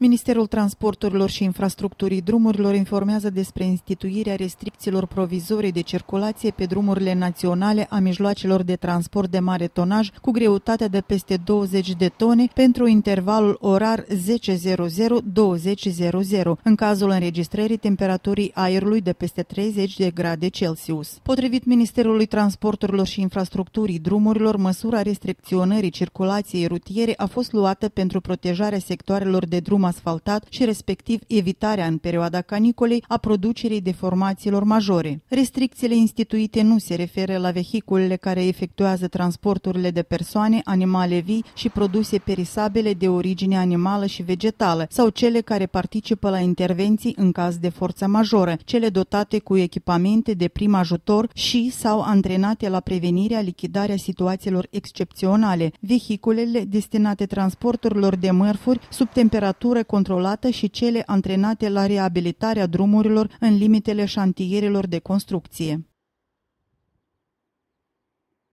Ministerul Transporturilor și Infrastructurii Drumurilor informează despre instituirea restricțiilor provizorii de circulație pe drumurile naționale a mijloacelor de transport de mare tonaj cu greutatea de peste 20 de tone pentru intervalul orar 10.00-20.00 în cazul înregistrării temperaturii aerului de peste 30 de grade Celsius. Potrivit Ministerului Transporturilor și Infrastructurii Drumurilor, măsura restricționării circulației rutiere a fost luată pentru protejarea sectoarelor de drum asfaltat și respectiv evitarea în perioada canicolei a producerii deformațiilor majore. Restricțiile instituite nu se referă la vehiculele care efectuează transporturile de persoane, animale vii și produse perisabile de origine animală și vegetală sau cele care participă la intervenții în caz de forță majoră, cele dotate cu echipamente de prim ajutor și sau antrenate la prevenirea, lichidarea situațiilor excepționale, vehiculele destinate transporturilor de mărfuri sub temperatură infrastructură controlată și cele antrenate la reabilitarea drumurilor în limitele șantierilor de construcție.